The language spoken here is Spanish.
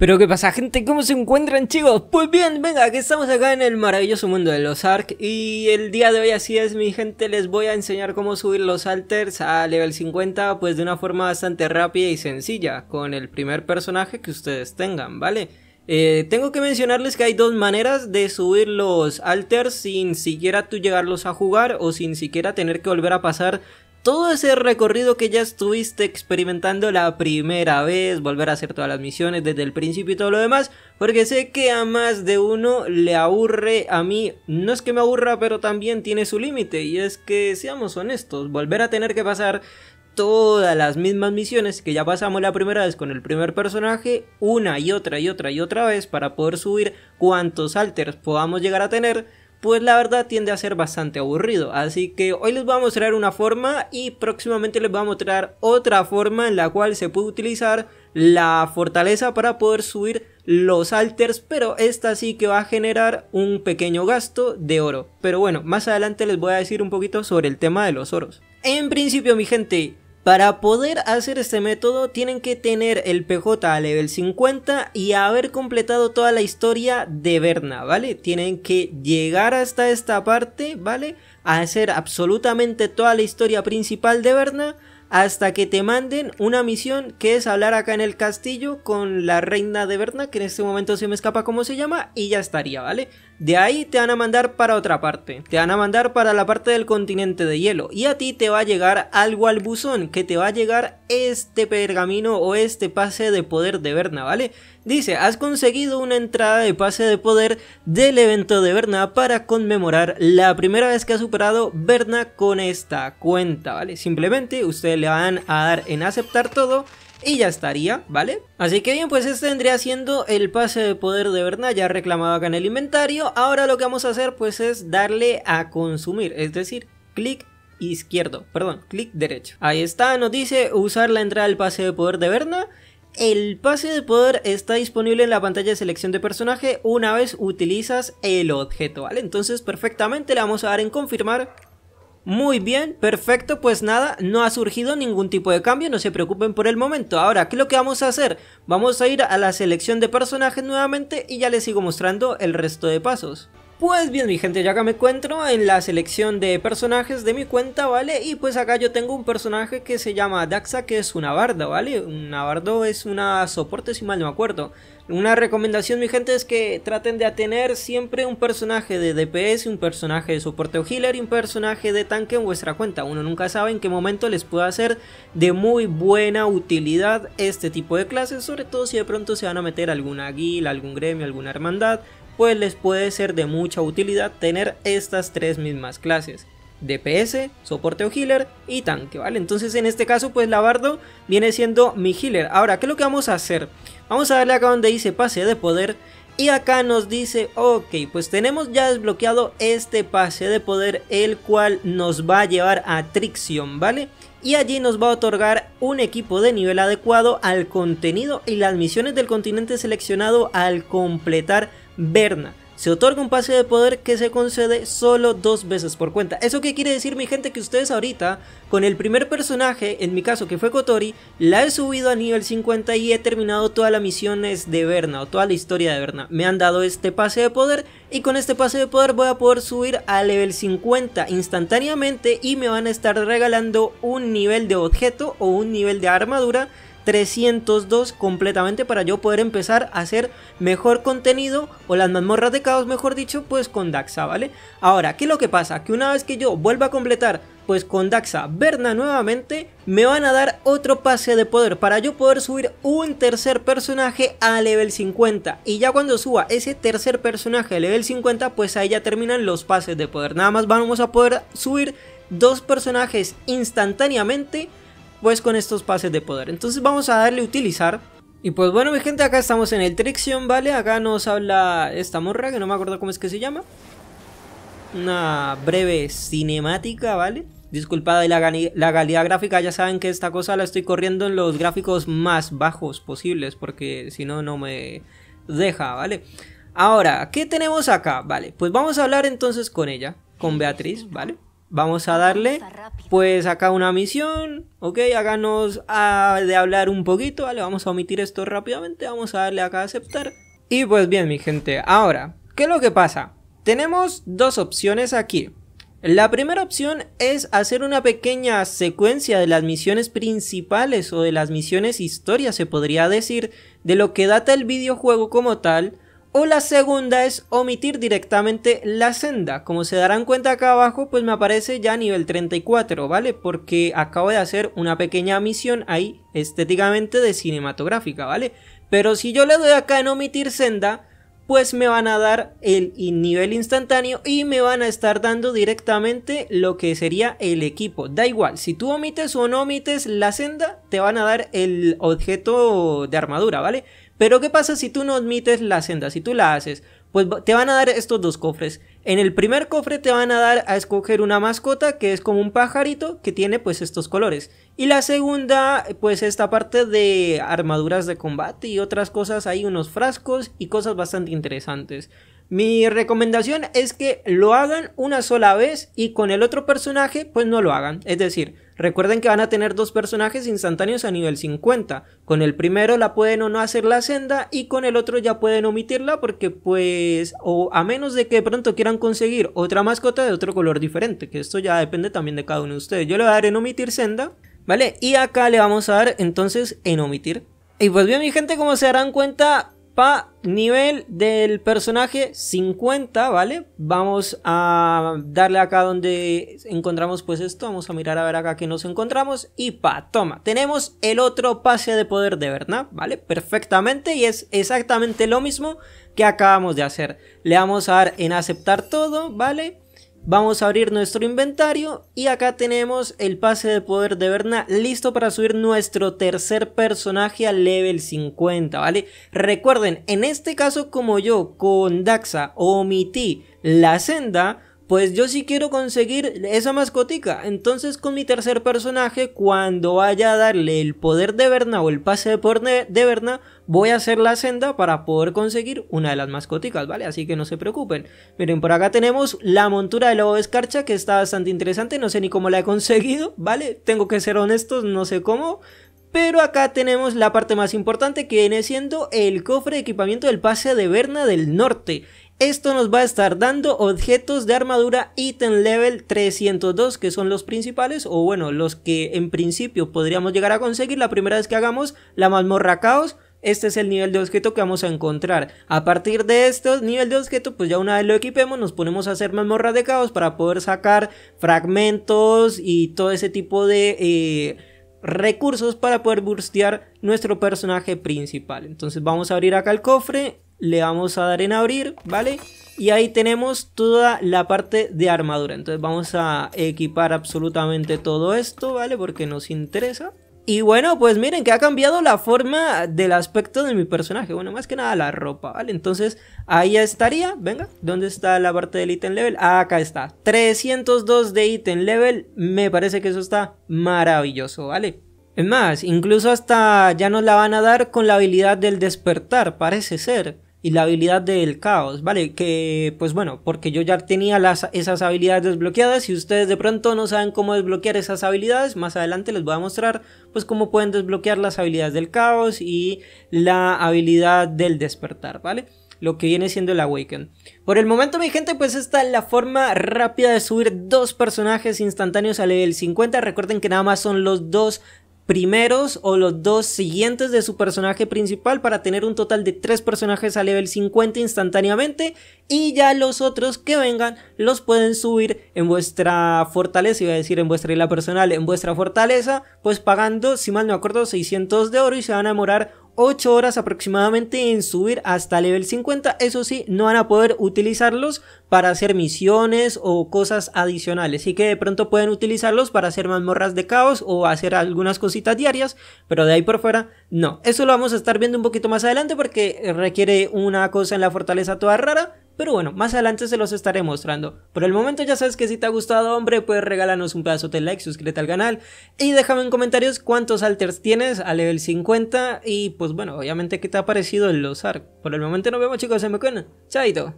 Pero qué pasa gente, ¿cómo se encuentran chicos? Pues bien, venga, que estamos acá en el maravilloso mundo de los ARC Y el día de hoy así es mi gente, les voy a enseñar cómo subir los alters a level 50 Pues de una forma bastante rápida y sencilla, con el primer personaje que ustedes tengan, ¿vale? Eh, tengo que mencionarles que hay dos maneras de subir los alters sin siquiera tú llegarlos a jugar o sin siquiera tener que volver a pasar todo ese recorrido que ya estuviste experimentando la primera vez, volver a hacer todas las misiones desde el principio y todo lo demás, porque sé que a más de uno le aburre, a mí no es que me aburra, pero también tiene su límite, y es que seamos honestos, volver a tener que pasar todas las mismas misiones que ya pasamos la primera vez con el primer personaje, una y otra y otra y otra vez para poder subir cuantos alters podamos llegar a tener, pues la verdad tiende a ser bastante aburrido. Así que hoy les voy a mostrar una forma y próximamente les voy a mostrar otra forma en la cual se puede utilizar la fortaleza para poder subir los alters, pero esta sí que va a generar un pequeño gasto de oro. Pero bueno, más adelante les voy a decir un poquito sobre el tema de los oros. En principio mi gente, para poder hacer este método tienen que tener el PJ a level 50 y haber completado toda la historia de Berna, ¿vale? Tienen que llegar hasta esta parte, ¿vale? A hacer absolutamente toda la historia principal de Berna hasta que te manden una misión que es hablar acá en el castillo con la reina de Berna, que en este momento se me escapa cómo se llama, y ya estaría, ¿vale? De ahí te van a mandar para otra parte, te van a mandar para la parte del continente de hielo, y a ti te va a llegar algo al buzón, que te va a llegar este pergamino o este pase de poder de Berna, ¿vale? Dice, has conseguido una entrada de pase de poder del evento de Berna para conmemorar la primera vez que ha superado Berna con esta cuenta, ¿vale? Simplemente ustedes le van a dar en aceptar todo y ya estaría, ¿vale? Así que bien, pues este tendría siendo el pase de poder de Berna, ya reclamado acá en el inventario. Ahora lo que vamos a hacer pues es darle a consumir, es decir, clic izquierdo, perdón, clic derecho. Ahí está, nos dice usar la entrada del pase de poder de Berna el pase de poder está disponible en la pantalla de selección de personaje una vez utilizas el objeto, ¿vale? Entonces perfectamente le vamos a dar en confirmar. Muy bien, perfecto, pues nada, no ha surgido ningún tipo de cambio, no se preocupen por el momento. Ahora, ¿qué es lo que vamos a hacer? Vamos a ir a la selección de personajes nuevamente y ya les sigo mostrando el resto de pasos. Pues bien mi gente, ya acá me encuentro en la selección de personajes de mi cuenta, ¿vale? Y pues acá yo tengo un personaje que se llama Daxa, que es una barda, ¿vale? Una bardo es una soporte, si mal no me acuerdo. Una recomendación mi gente es que traten de tener siempre un personaje de DPS, un personaje de soporte o healer y un personaje de tanque en vuestra cuenta. Uno nunca sabe en qué momento les puede hacer de muy buena utilidad este tipo de clases, sobre todo si de pronto se van a meter alguna guild, algún gremio, alguna hermandad pues les puede ser de mucha utilidad tener estas tres mismas clases. DPS, soporte o healer y tanque, ¿vale? Entonces en este caso pues bardo viene siendo mi healer. Ahora, ¿qué es lo que vamos a hacer? Vamos a darle acá donde dice pase de poder y acá nos dice, ok, pues tenemos ya desbloqueado este pase de poder el cual nos va a llevar a Trixion, ¿vale? Y allí nos va a otorgar un equipo de nivel adecuado al contenido y las misiones del continente seleccionado al completar Berna. Se otorga un pase de poder que se concede solo dos veces por cuenta. ¿Eso qué quiere decir mi gente? Que ustedes ahorita, con el primer personaje, en mi caso que fue Kotori, la he subido a nivel 50 y he terminado todas las misiones de Berna o toda la historia de Berna. Me han dado este pase de poder y con este pase de poder voy a poder subir a level 50 instantáneamente y me van a estar regalando un nivel de objeto o un nivel de armadura 302 completamente para yo poder empezar a hacer mejor contenido o las mazmorras de caos mejor dicho pues con Daxa, ¿vale? Ahora, ¿qué es lo que pasa? Que una vez que yo vuelva a completar pues con Daxa Berna nuevamente me van a dar otro pase de poder para yo poder subir un tercer personaje a level 50 y ya cuando suba ese tercer personaje a level 50 pues ahí ya terminan los pases de poder nada más vamos a poder subir dos personajes instantáneamente pues con estos pases de poder. Entonces vamos a darle utilizar. Y pues bueno mi gente, acá estamos en el Trixion, ¿vale? Acá nos habla esta morra, que no me acuerdo cómo es que se llama. Una breve cinemática, ¿vale? Disculpad la, la calidad gráfica, ya saben que esta cosa la estoy corriendo en los gráficos más bajos posibles, porque si no, no me deja, ¿vale? Ahora, ¿qué tenemos acá? Vale, pues vamos a hablar entonces con ella, con Beatriz, ¿vale? vamos a darle pues acá una misión, ok, háganos a, ah, de hablar un poquito, vale, vamos a omitir esto rápidamente, vamos a darle acá a aceptar. Y pues bien mi gente, ahora, ¿qué es lo que pasa? Tenemos dos opciones aquí. La primera opción es hacer una pequeña secuencia de las misiones principales o de las misiones historia se podría decir, de lo que data el videojuego como tal, o la segunda es omitir directamente la senda. Como se darán cuenta acá abajo, pues me aparece ya nivel 34, ¿vale? Porque acabo de hacer una pequeña misión ahí, estéticamente de cinematográfica, ¿vale? Pero si yo le doy acá en omitir senda, pues me van a dar el nivel instantáneo y me van a estar dando directamente lo que sería el equipo. Da igual, si tú omites o no omites la senda, te van a dar el objeto de armadura, ¿vale? Pero ¿qué pasa si tú no admites la senda? Si tú la haces, pues te van a dar estos dos cofres. En el primer cofre te van a dar a escoger una mascota que es como un pajarito que tiene pues estos colores. Y la segunda pues esta parte de armaduras de combate y otras cosas, hay unos frascos y cosas bastante interesantes. Mi recomendación es que lo hagan una sola vez y con el otro personaje pues no lo hagan. Es decir, recuerden que van a tener dos personajes instantáneos a nivel 50. Con el primero la pueden o no hacer la senda y con el otro ya pueden omitirla porque pues o a menos de que de pronto quieran conseguir otra mascota de otro color diferente, que esto ya depende también de cada uno de ustedes. Yo le voy a dar en omitir senda, ¿vale? Y acá le vamos a dar entonces en omitir. Y pues bien mi gente, como se darán cuenta, Pa nivel del personaje 50, ¿vale? Vamos a darle acá donde encontramos pues esto, vamos a mirar a ver acá que nos encontramos y pa, toma, tenemos el otro pase de poder de verdad, ¿vale? Perfectamente y es exactamente lo mismo que acabamos de hacer. Le vamos a dar en aceptar todo, ¿vale? Vamos a abrir nuestro inventario y acá tenemos el pase de poder de Berna listo para subir nuestro tercer personaje a level 50, ¿vale? Recuerden, en este caso como yo con Daxa omití la senda, pues yo sí quiero conseguir esa mascotica. Entonces con mi tercer personaje, cuando vaya a darle el poder de Berna o el pase de de Berna, voy a hacer la senda para poder conseguir una de las mascoticas, ¿vale? Así que no se preocupen. Miren, por acá tenemos la montura de lobo de escarcha que está bastante interesante, no sé ni cómo la he conseguido, ¿vale? Tengo que ser honestos, no sé cómo, pero acá tenemos la parte más importante que viene siendo el cofre de equipamiento del pase de Berna del Norte. Esto nos va a estar dando objetos de armadura ítem level 302, que son los principales, o bueno, los que en principio podríamos llegar a conseguir la primera vez que hagamos la mazmorra caos. Este es el nivel de objeto que vamos a encontrar. A partir de estos nivel de objeto, pues ya una vez lo equipemos, nos ponemos a hacer mazmorra de caos para poder sacar fragmentos y todo ese tipo de... Eh, recursos para poder burstear nuestro personaje principal. Entonces vamos a abrir acá el cofre, le vamos a dar en abrir, ¿vale? Y ahí tenemos toda la parte de armadura. Entonces vamos a equipar absolutamente todo esto, ¿vale? Porque nos interesa. Y bueno, pues miren que ha cambiado la forma del aspecto de mi personaje. Bueno, más que nada la ropa, ¿vale? Entonces, ahí estaría. Venga, ¿dónde está la parte del ítem level? Ah, acá está. 302 de ítem level. Me parece que eso está maravilloso, ¿vale? Es más, incluso hasta ya nos la van a dar con la habilidad del despertar, parece ser y la habilidad del caos, ¿vale? Que pues bueno, porque yo ya tenía las, esas habilidades desbloqueadas y ustedes de pronto no saben cómo desbloquear esas habilidades, más adelante les voy a mostrar pues cómo pueden desbloquear las habilidades del caos y la habilidad del despertar, ¿vale? lo que viene siendo el Awaken. Por el momento, mi gente, pues esta es la forma rápida de subir dos personajes instantáneos a level 50. Recuerden que nada más son los dos primeros o los dos siguientes de su personaje principal para tener un total de tres personajes a level 50 instantáneamente y ya los otros que vengan los pueden subir en vuestra fortaleza, iba a decir en vuestra isla personal, en vuestra fortaleza, pues pagando, si mal no acuerdo, 600 de oro y se van a demorar 8 horas aproximadamente en subir hasta level 50. Eso sí, no van a poder utilizarlos para hacer misiones o cosas adicionales. Y que de pronto pueden utilizarlos para hacer mazmorras de caos o hacer algunas cositas diarias, pero de ahí por fuera no. Eso lo vamos a estar viendo un poquito más adelante porque requiere una cosa en la fortaleza toda rara. Pero bueno, más adelante se los estaré mostrando. Por el momento ya sabes que si te ha gustado, hombre, pues regálanos un pedazo de like, suscríbete al canal y déjame en comentarios cuántos alters tienes a level 50 y pues bueno, obviamente qué te ha parecido el losar. Por el momento nos vemos chicos, se me cuenta. Chaito.